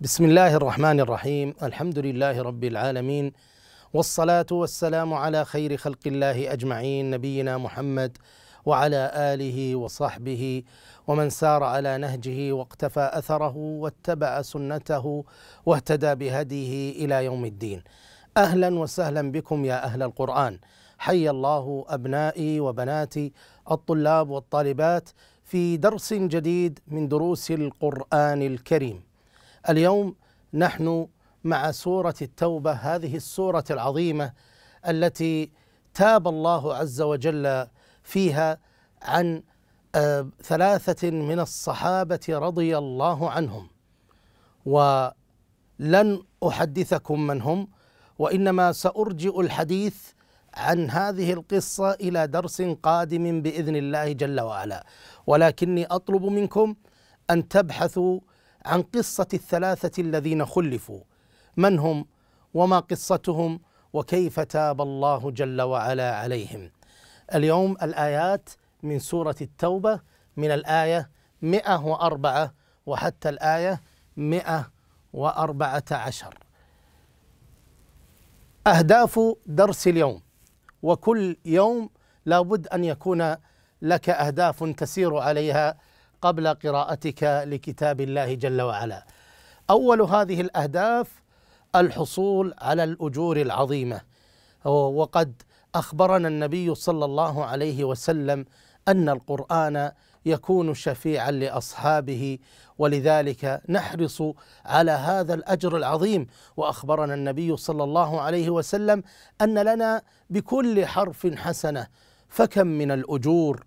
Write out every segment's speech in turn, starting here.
بسم الله الرحمن الرحيم الحمد لله رب العالمين والصلاه والسلام على خير خلق الله اجمعين نبينا محمد وعلى اله وصحبه ومن سار على نهجه واقتفى اثره واتبع سنته واهتدى بهديه الى يوم الدين اهلا وسهلا بكم يا اهل القران حي الله ابنائي وبناتي الطلاب والطالبات في درس جديد من دروس القران الكريم اليوم نحن مع سوره التوبه هذه السوره العظيمه التي تاب الله عز وجل فيها عن آه، ثلاثه من الصحابه رضي الله عنهم ولن احدثكم من هم وانما سارجئ الحديث عن هذه القصه الى درس قادم باذن الله جل وعلا ولكني اطلب منكم ان تبحثوا عن قصة الثلاثة الذين خلفوا من هم وما قصتهم وكيف تاب الله جل وعلا عليهم اليوم الآيات من سورة التوبة من الآية 104 وحتى الآية 114 أهداف درس اليوم وكل يوم لابد أن يكون لك أهداف تسير عليها قبل قراءتك لكتاب الله جل وعلا اول هذه الاهداف الحصول على الاجور العظيمه وقد اخبرنا النبي صلى الله عليه وسلم ان القران يكون شفيعا لاصحابه ولذلك نحرص على هذا الاجر العظيم واخبرنا النبي صلى الله عليه وسلم ان لنا بكل حرف حسنه فكم من الاجور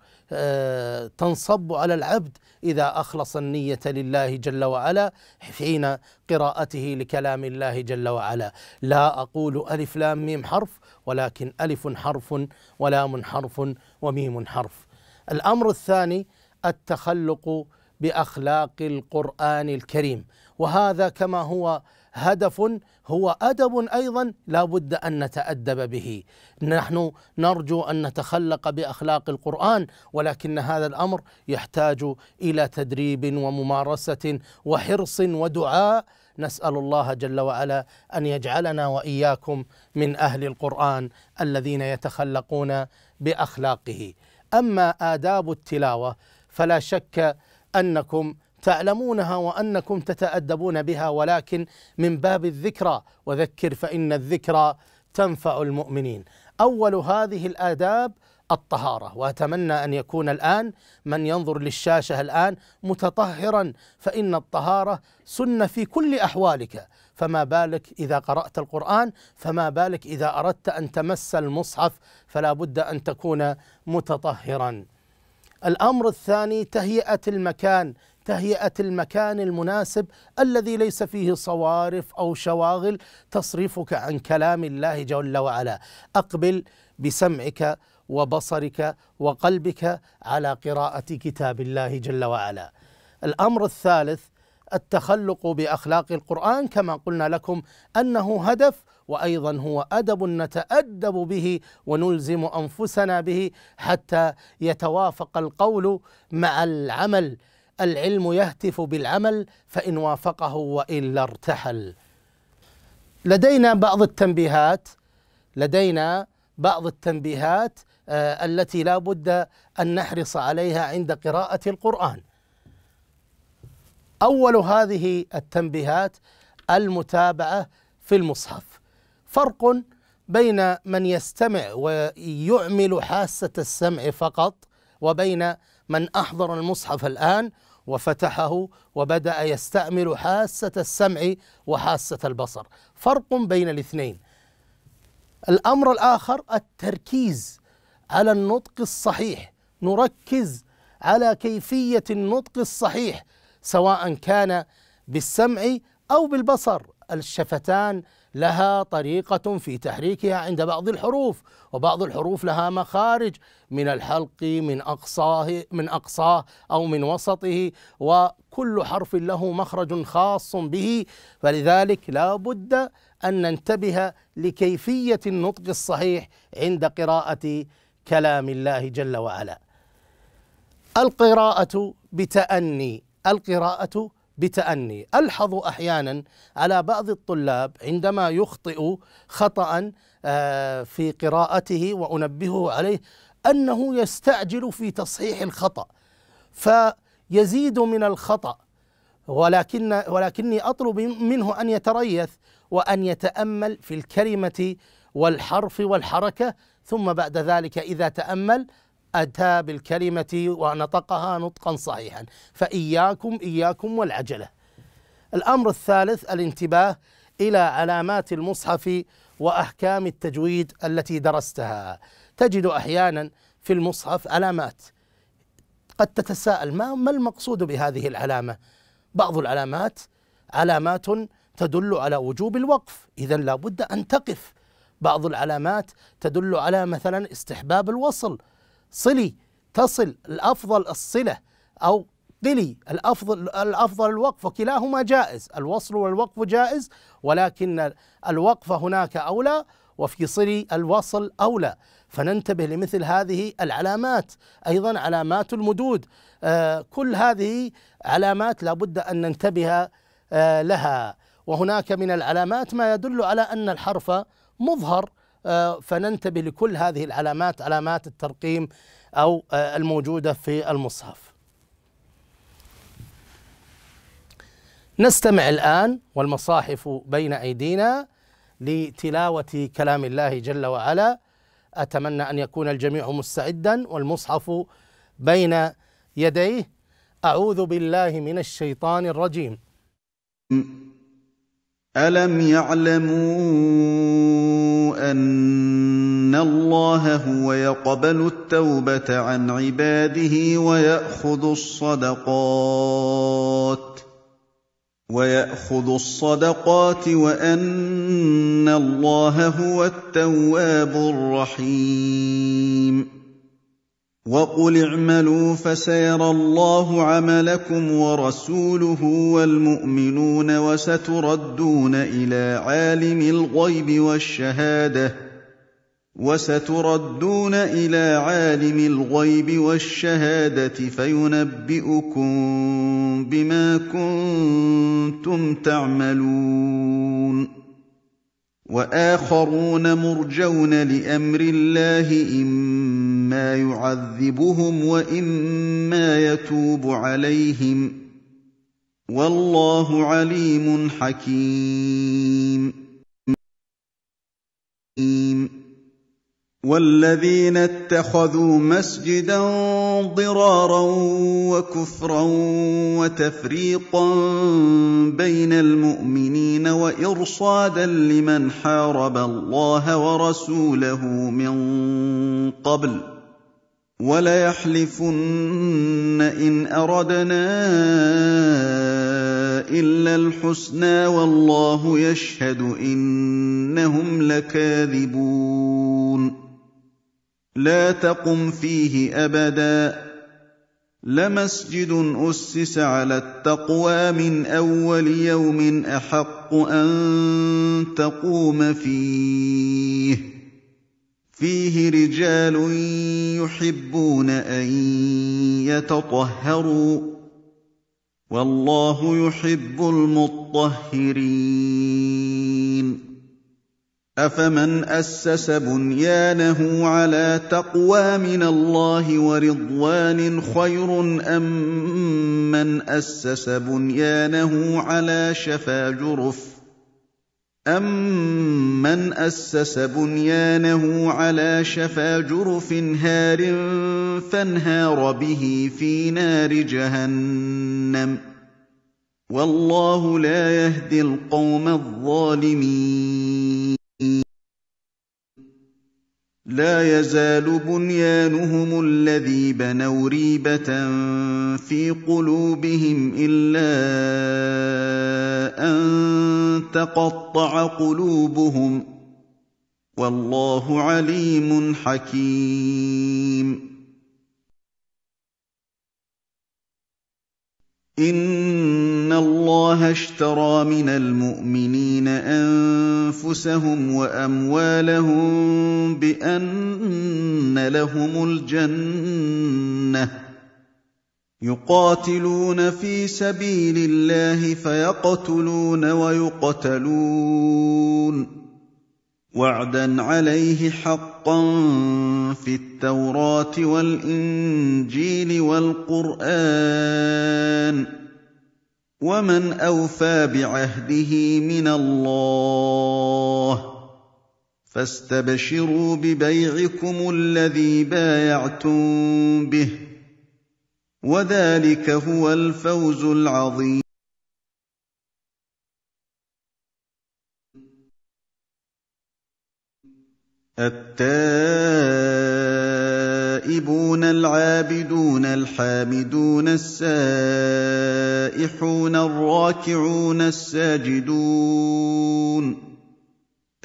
تنصب على العبد إذا أخلص النية لله جل وعلا حين قراءته لكلام الله جل وعلا لا أقول ألف لام ميم حرف ولكن ألف حرف ولام حرف وميم حرف الأمر الثاني التخلق بأخلاق القرآن الكريم وهذا كما هو هدف هو أدب أيضا لا بد أن نتأدب به نحن نرجو أن نتخلق بأخلاق القرآن ولكن هذا الأمر يحتاج إلى تدريب وممارسة وحرص ودعاء نسأل الله جل وعلا أن يجعلنا وإياكم من أهل القرآن الذين يتخلقون بأخلاقه أما آداب التلاوة فلا شك أنكم تعلمونها وانكم تتادبون بها ولكن من باب الذكرى وذكر فان الذكرى تنفع المؤمنين. اول هذه الاداب الطهاره واتمنى ان يكون الان من ينظر للشاشه الان متطهرا فان الطهاره سنه في كل احوالك فما بالك اذا قرات القران فما بالك اذا اردت ان تمس المصحف فلا بد ان تكون متطهرا. الامر الثاني تهيئه المكان تهيئه المكان المناسب الذي ليس فيه صوارف او شواغل تصرفك عن كلام الله جل وعلا اقبل بسمعك وبصرك وقلبك على قراءه كتاب الله جل وعلا الامر الثالث التخلق باخلاق القران كما قلنا لكم انه هدف وايضا هو ادب نتادب به ونلزم انفسنا به حتى يتوافق القول مع العمل العلم يهتف بالعمل فإن وافقه وإلا ارتحل لدينا بعض التنبيهات لدينا بعض التنبيهات آه، التي لا بد أن نحرص عليها عند قراءة القرآن أول هذه التنبيهات المتابعة في المصحف فرق بين من يستمع ويعمل حاسة السمع فقط وبين من أحضر المصحف الآن وفتحه وبدأ يستعمل حاسة السمع وحاسة البصر فرق بين الاثنين الأمر الآخر التركيز على النطق الصحيح نركز على كيفية النطق الصحيح سواء كان بالسمع أو بالبصر الشفتان لها طريقة في تحريكها عند بعض الحروف وبعض الحروف لها مخارج من الحلق من أقصاه من أقصاه أو من وسطه وكل حرف له مخرج خاص به فلذلك لا بد أن ننتبه لكيفية النطق الصحيح عند قراءة كلام الله جل وعلا القراءة بتأني القراءة بتأني ألحظ أحيانا على بعض الطلاب عندما يخطئ خطأ آه، في قراءته وأنبهه عليه أنه يستعجل في تصحيح الخطأ فيزيد من الخطأ ولكن ولكني أطلب منه أن يتريث وأن يتأمل في الكلمة والحرف والحركة ثم بعد ذلك إذا تأمل أتى بالكلمة ونطقها نطقا صحيحا فإياكم إياكم والعجلة الأمر الثالث الانتباه إلى علامات المصحف وأحكام التجويد التي درستها تجد أحيانا في المصحف علامات قد تتساءل ما, ما المقصود بهذه العلامة بعض العلامات علامات تدل على وجوب الوقف إذا لابد أن تقف بعض العلامات تدل على مثلا استحباب الوصل صلي تصل الافضل الصله او قلي الافضل الافضل الوقف وكلاهما جائز الوصل والوقف جائز ولكن الوقف هناك اولى وفي صلي الوصل اولى فننتبه لمثل هذه العلامات ايضا علامات المدود آه، كل هذه علامات لابد ان ننتبه آه، لها وهناك من العلامات ما يدل على ان الحرف مظهر آه، فننتبه لكل هذه العلامات علامات الترقيم أو آه، الموجودة في المصحف نستمع الآن والمصاحف بين أيدينا لتلاوة كلام الله جل وعلا أتمنى أن يكون الجميع مستعدا والمصحف بين يديه أعوذ بالله من الشيطان الرجيم أَلَمْ يَعْلَمُوا أَنَّ اللَّهَ هُوَ يَقْبَلُ التَّوْبَةَ عَنْ عِبَادِهِ وَيَأْخُذُ الصَّدَقَاتِ وَيَأْخُذُ الصَّدَقَاتِ وَأَنَّ اللَّهَ هُوَ التَّوَّابُ الرَّحِيمُ وقل اعملوا فسيرى الله عملكم ورسوله والمؤمنون وستردون الى عالم الغيب والشهاده وستردون الى عالم الغيب والشهاده فينبئكم بما كنتم تعملون واخرون مرجون لامر الله اما إما يعذبهم وإما يتوب عليهم والله عليم حكيم والذين اتخذوا مسجدا ضرارا وكفرا وتفريقا بين المؤمنين وارصادا لمن حارب الله ورسوله من قبل وَلَيَحْلِفُنَّ إِنْ أَرَدْنَا إِلَّا الْحُسْنَى وَاللَّهُ يَشْهَدُ إِنَّهُمْ لَكَاذِبُونَ لَا تَقُمْ فِيهِ أَبَدًا لمسجد أسس على التقوى من أول يوم أحق أن تقوم فيه فيه رجال يحبون أن يتطهروا والله يحب المطهرين أفمن أسس بنيانه على تقوى من الله ورضوان خير أم من أسس بنيانه على شفا جرف ؟ أَمَّنْ أَسَّسَ بُنْيَانَهُ عَلَىٰ شَفَا جُرُفٍ هَارٍ فَانْهَارَ بِهِ فِي نَارِ جَهَنَّمَ ۗ وَاللَّهُ لَا يَهْدِي الْقَوْمَ الظَّالِمِينَ لا يزال بنيانهم الذي بنوا ريبة في قلوبهم إلا أن تقطع قلوبهم والله عليم حكيم ان الله اشترى من المؤمنين انفسهم واموالهم بان لهم الجنه يقاتلون في سبيل الله فيقتلون ويقتلون وعدا عليه حقا في التوراه والانجيل والقران ومن اوفى بعهده من الله فاستبشروا ببيعكم الذي بايعتم به وذلك هو الفوز العظيم التائبون العابدون الحامدون السائحون الراكعون الساجدون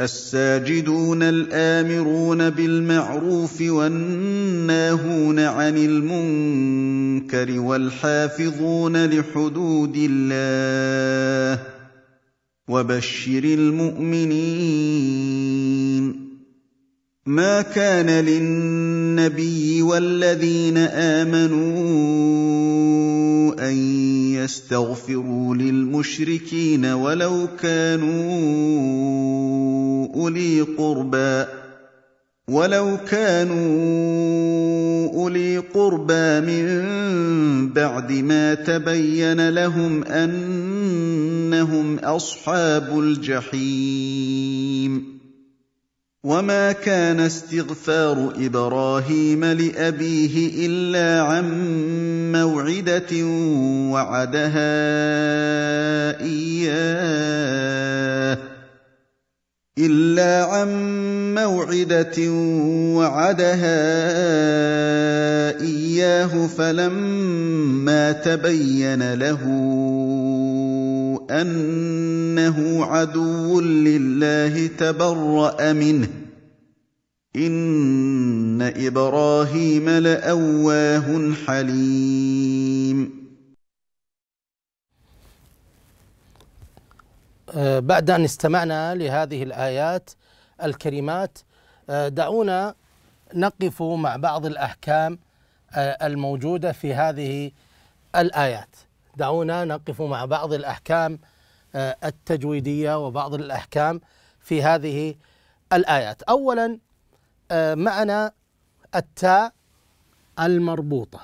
الساجدون الامرون بالمعروف والناهون عن المنكر والحافظون لحدود الله وبشر المؤمنين ما كان للنبي والذين امنوا ان يستغفروا للمشركين ولو كانوا اولي قربى ولو كانوا اولي قربى من بعد ما تبين لهم انهم اصحاب الجحيم وما كان استغفار ابراهيم لابيه الا عن موعده وعدها اياه الا عن موعده وعدها اياه فلما تبين له أنه عدو لله تبرأ منه إن إبراهيم لأواه حليم آه، بعد أن استمعنا لهذه الآيات الكريمات آه، دعونا نقف مع بعض الأحكام آه، الموجودة في هذه الآيات دعونا نقف مع بعض الأحكام آه، التجويدية وبعض الأحكام في هذه الآيات أولا آه، معنى التاء المربوطة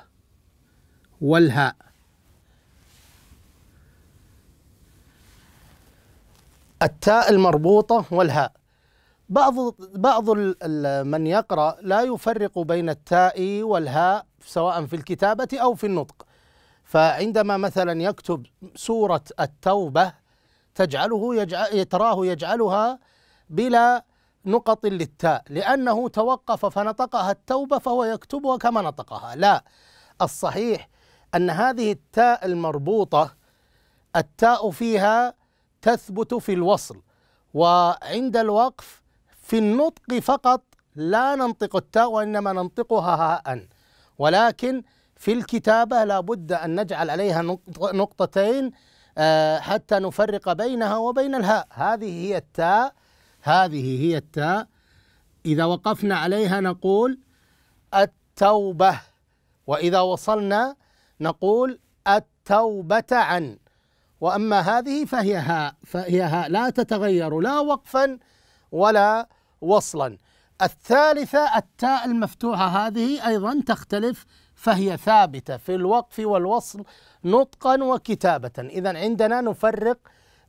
والهاء التاء المربوطة والهاء بعض بعض من يقرأ لا يفرق بين التاء والهاء سواء في الكتابة أو في النطق فعندما مثلا يكتب سورة التوبة تجعله يجعل تراه يجعلها بلا نقط للتاء لأنه توقف فنطقها التوبة فهو يكتبها كما نطقها لا الصحيح أن هذه التاء المربوطة التاء فيها تثبت في الوصل وعند الوقف في النطق فقط لا ننطق التاء وإنما ننطقها هاء ولكن في الكتابة لابد أن نجعل عليها نقطتين آه، حتى نفرق بينها وبين الهاء هذه هي التاء هذه هي التاء إذا وقفنا عليها نقول التوبة وإذا وصلنا نقول التوبة عن وأما هذه فهي هاء فهي هاء لا تتغير لا وقفا ولا وصلا الثالثة التاء المفتوحة هذه أيضا تختلف فهي ثابتة في الوقف والوصل نطقا وكتابة إذا عندنا نفرق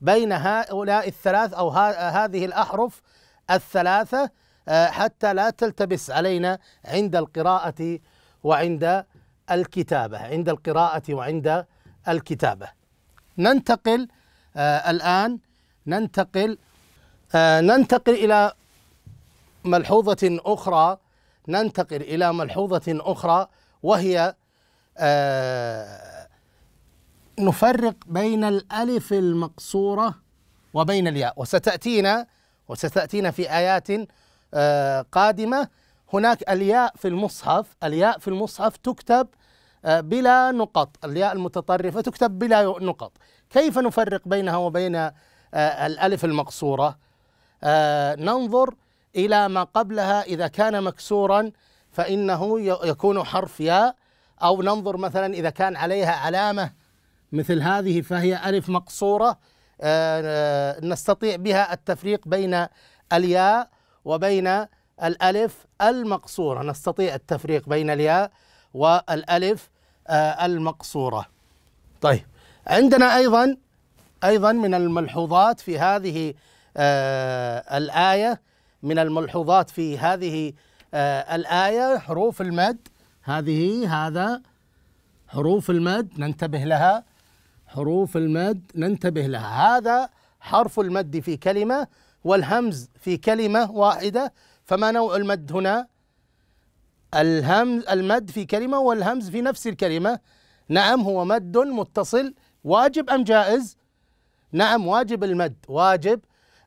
بين هؤلاء الثلاث أو هذه الأحرف الثلاثة آه، حتى لا تلتبس علينا عند القراءة وعند الكتابة عند القراءة وعند الكتابة ننتقل آه، الآن ننتقل آه، ننتقل إلى ملحوظة أخرى ننتقل إلى ملحوظة أخرى وهي آه نفرق بين الألف المقصورة وبين الياء وستأتينا وستأتينا في آيات آه قادمة هناك الياء في المصحف الياء في المصحف تكتب آه، بلا نقط الياء المتطرفة تكتب بلا نقط كيف نفرق بينها وبين آه، الألف المقصورة آه، ننظر إلى ما قبلها إذا كان مكسورا فإنه يكون حرف ياء أو ننظر مثلا إذا كان عليها علامة مثل هذه فهي ألف مقصورة آه، آه، نستطيع بها التفريق بين الياء وبين الألف المقصورة نستطيع التفريق بين الياء والألف آه، المقصورة طيب عندنا أيضا أيضا من الملحوظات في هذه الآية من الملحوظات في هذه آه، الآية حروف المد هذه هذا حروف المد ننتبه لها حروف المد ننتبه لها هذا حرف المد في كلمة والهمز في كلمة واحدة فما نوع المد هنا الهمز المد في كلمة والهمز في نفس الكلمة نعم هو مد متصل واجب أم جائز نعم واجب المد واجب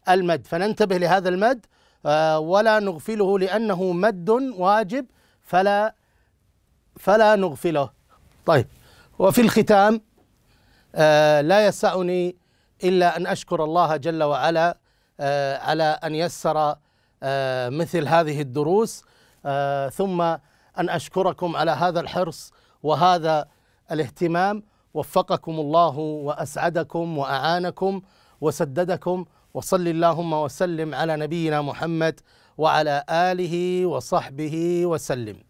المد فننتبه لهذا المد آه، ولا نغفله لأنه مد واجب فلا فلا نغفله طيب وفي الختام آه، لا يسعني إلا أن أشكر الله جل وعلا آه، على أن يسر مثل هذه الدروس ثم أن أشكركم على هذا الحرص وهذا الاهتمام وفقكم الله وأسعدكم وأعانكم وسددكم وصل اللهم وسلم على نبينا محمد وعلى اله وصحبه وسلم